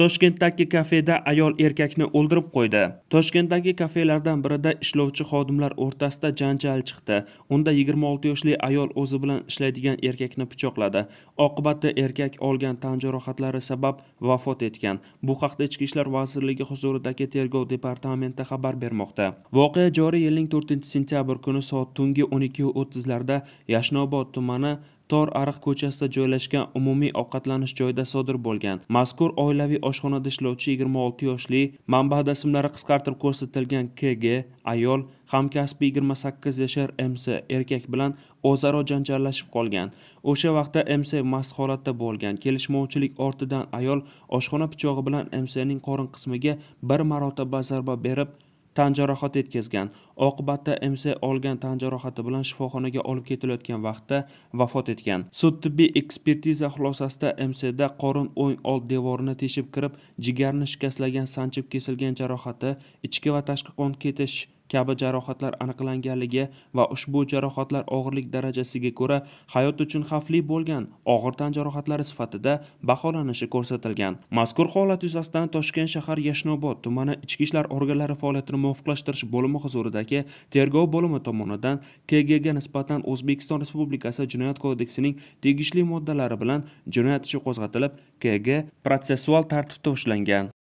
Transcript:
Toshkentdagi kafeda ayol erkakni o'ldirib qo'ydi. Toshkentdagi kafelardan birida ishlovchi xodimlar o'rtasida janjal chiqdi. Unda 26 yoshli ayol o'zi bilan ishlaydigan erkakni pichoqladi. Oqibatda erkak olgan tan jarohatlari sabab vafot etgan. Bu haqda Ichki ishlar vazirligi huzuridagi tergov departamenti xabar bermoqda. Voqea joriy yilning 4-sentyabr kuni soat tungi 12:30 larda Yashnobod tumani tor ariq ko'chasida joylashgan umumiy ovqatlanish joyida sodir bo'lgan mazkur oilaviy oshxonada ishlovchi 26 yoshli manbada ismlari qisqartirib ko'rsatilgan kg ayol hamkasbi 28 yashar mc erkak bilan o'zaro janjallashib qolgan o'sha vaqtda mc mast holatda bo'lgan kelishmovchilik ortidan ayol oshxona pichog'i bilan mcning qorin qismiga bir marotaba zarba berib tan jarohati yetkazgan oqibatda mc olgan tan jarohati bilan shifoxonaga olib ketilayotgan vaqtda vafot etgan sud tibbiy ekspertiza xulosasida mcda qorin o'ng old devorini teshib kirib jigarni shikastlagan sanchib kesilgan jarohati ichki va tashqi qon ketish kabi jarohatlar aniqlanganligi va ushbu jarohatlar og'irlik darajasiga ko'ra hayot uchun xavfli bo'lgan og'ir tan jarohatlari sifatida baholanishi ko'rsatilgan mazkur holat yuzasidan toshkent shahar yashnobod tumani ichki ishlar organlari faoliyatini muvofiqlashtirish bo'limi huzuridagi tergov bo'limi tomonidan kgga nisbatan o'zbekiston respublikasi jinoyat kodeksining tegishli moddalari bilan jinoyat ishi qo'zg'atilib kg protsessual tartibda ushlangan